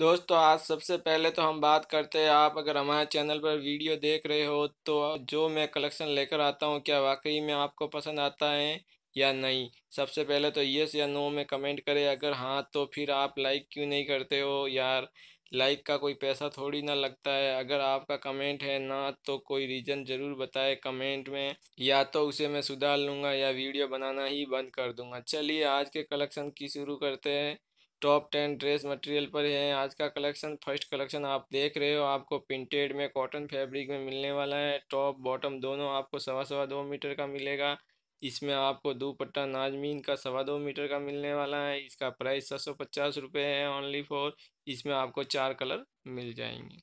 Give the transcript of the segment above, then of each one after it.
दोस्तों आज सबसे पहले तो हम बात करते हैं आप अगर हमारे चैनल पर वीडियो देख रहे हो तो जो मैं कलेक्शन लेकर आता हूँ क्या वाकई में आपको पसंद आता है या नहीं सबसे पहले तो यस या नो में कमेंट करें अगर हाँ तो फिर आप लाइक क्यों नहीं करते हो यार लाइक का कोई पैसा थोड़ी ना लगता है अगर आपका कमेंट है ना तो कोई रीज़न ज़रूर बताए कमेंट में या तो उसे मैं सुधार लूँगा या वीडियो बनाना ही बंद कर दूँगा चलिए आज के कलेक्शन की शुरू करते हैं टॉप टेन ड्रेस मटेरियल पर है आज का कलेक्शन फर्स्ट कलेक्शन आप देख रहे हो आपको प्रिंटेड में कॉटन फैब्रिक में मिलने वाला है टॉप बॉटम दोनों आपको सवा सवा दो मीटर का मिलेगा इसमें आपको दुपट्टा नाजमीन का सवा दो मीटर का मिलने वाला है इसका प्राइस सात सौ पचास रुपये है ओनली फॉर इसमें आपको चार कलर मिल जाएंगे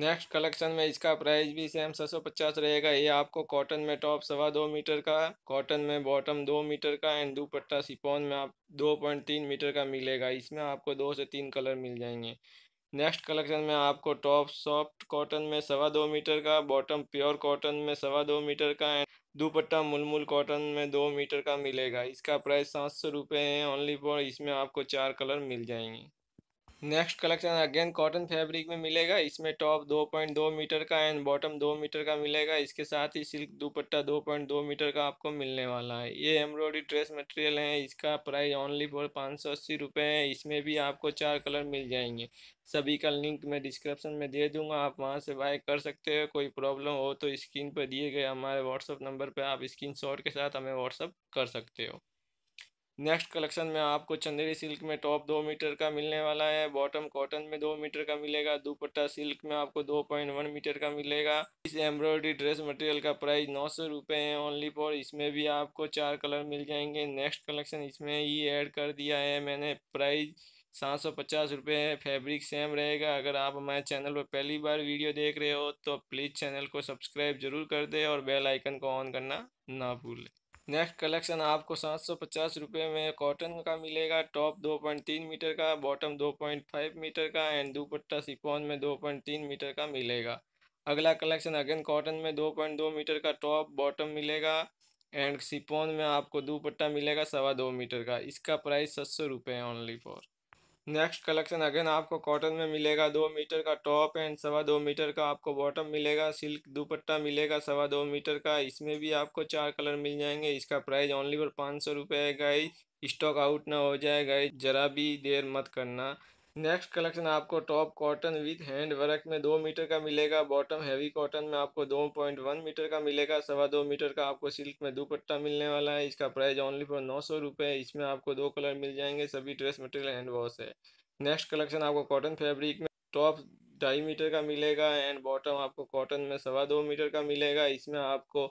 नेक्स्ट कलेक्शन में इसका प्राइस भी सेम छः सौ पचास रहेगा ये आपको कॉटन में टॉप सवा दो मीटर का कॉटन में बॉटम दो मीटर का एंड दुपट्टा सिपोन में आप दो पॉइंट तीन मीटर का मिलेगा इसमें आपको दो से तीन कलर मिल जाएंगे नेक्स्ट कलेक्शन में आपको टॉप सॉफ्ट कॉटन में सवा दो मीटर का बॉटम प्योर कॉटन में सवा दो मीटर का एंड दुपट्टा मुलमुल कॉटन में दो मीटर का मिलेगा इसका प्राइस सात सौ रुपये है ओनली फॉर इसमें आपको चार कलर मिल जाएंगे next collection again cotton fabric में मिलेगा इसमें टॉप 2.2 मीटर का एंड बॉटम 2 मीटर का मिलेगा इसके साथ ही सिल्क दुपट्टा 2.2 मीटर का आपको मिलने वाला है ये एम्ब्रॉयडरी ड्रेस मटेरियल है इसका प्राइस ओनली फॉर पाँच सौ अस्सी रुपये है इसमें भी आपको चार कलर मिल जाएंगे सभी का लिंक मैं डिस्क्रिप्शन में दे दूंगा आप वहाँ से बाय कर सकते हो कोई प्रॉब्लम हो तो स्क्रीन पर दिए गए हमारे व्हाट्सअप नंबर पर आप स्क्रीन के साथ हमें व्हाट्सअप कर सकते हो नेक्स्ट कलेक्शन में आपको चंदेरी सिल्क में टॉप दो मीटर का मिलने वाला है बॉटम कॉटन में दो मीटर का मिलेगा दुपट्टा सिल्क में आपको दो पॉइंट वन मीटर का मिलेगा इस एम्ब्रॉयडरी ड्रेस मटेरियल का प्राइस नौ सौ रुपये है ओनली फॉर इसमें भी आपको चार कलर मिल जाएंगे नेक्स्ट कलेक्शन इसमें ही ऐड कर दिया है मैंने प्राइस सात सौ पचास रुपये है फैब्रिक सेम रहेगा अगर आप हमारे चैनल पर पहली बार वीडियो देख रहे हो तो प्लीज़ चैनल को सब्सक्राइब जरूर कर दे और बेल आइकन को ऑन करना ना भूलें नेक्स्ट कलेक्शन आपको सात सौ पचास रुपये में कॉटन का मिलेगा टॉप दो पॉइंट तीन मीटर का बॉटम दो पॉइंट फाइव मीटर का एंड दुपट्टा सिपॉन में दो पॉइंट तीन मीटर का मिलेगा अगला कलेक्शन अगेन कॉटन में दो पॉइंट दो मीटर का टॉप बॉटम मिलेगा एंड सिपोन में आपको दुपट्टा मिलेगा सवा दो मीटर का इसका प्राइस सात सौ रुपये only for next collection again आपको कॉटन में मिलेगा दो मीटर का टॉप एंड सवा दो मीटर का आपको बॉटम मिलेगा सिल्क दुपट्टा मिलेगा सवा दो मीटर का इसमें भी आपको चार कलर मिल जाएंगे इसका प्राइस ओनली पर पाँच सौ रुपये है गाइज स्टॉक आउट ना हो जाए गाइज जरा भी देर मत करना नेक्स्ट कलेक्शन आपको top cotton with hand work में दो मीटर का मिलेगा बॉटम हैवी कॉटन में आपको दो पॉइंट वन मीटर का मिलेगा सवा दो मीटर का आपको सिल्क में दुपट्टा मिलने वाला है इसका प्राइस ओनली फॉर नौ सौ रुपये इसमें आपको दो कलर मिल जाएंगे सभी ड्रेस मटेरियल हैंड वॉश है नेक्स्ट कलेक्शन आपको कॉटन फेब्रिक में टॉप ढाई मीटर का मिलेगा एंड बॉटम आपको कॉटन में सवा दो मीटर का मिलेगा इसमें आपको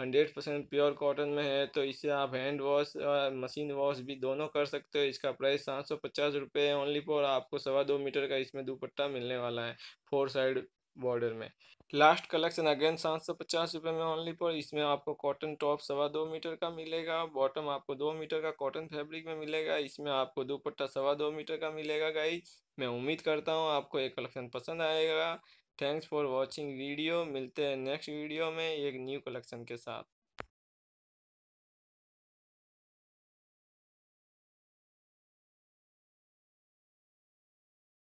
हंड्रेड परसेंट प्योर कॉटन में है तो इसे आप हैंड वॉश और मशीन वॉश भी दोनों कर सकते हो इसका प्राइस सात सौ पचास रुपये है ओनली फॉर आपको सवा दो मीटर का इसमें दुपट्टा मिलने वाला है फोर साइड बॉर्डर में लास्ट कलेक्शन अगेन सात सौ पचास रुपये में ओनली फॉर इसमें आपको कॉटन टॉप सवा दो मीटर का मिलेगा बॉटम आपको दो मीटर का कॉटन फैब्रिक में मिलेगा इसमें आपको दुपट्टा सवा दो मीटर का मिलेगा गाई मैं उम्मीद करता हूँ आपको ये कलेक्शन पसंद आएगा थैंक्स फॉर वॉचिंग वीडियो मिलते हैं नेक्स्ट वीडियो में एक न्यू कलेक्शन के साथ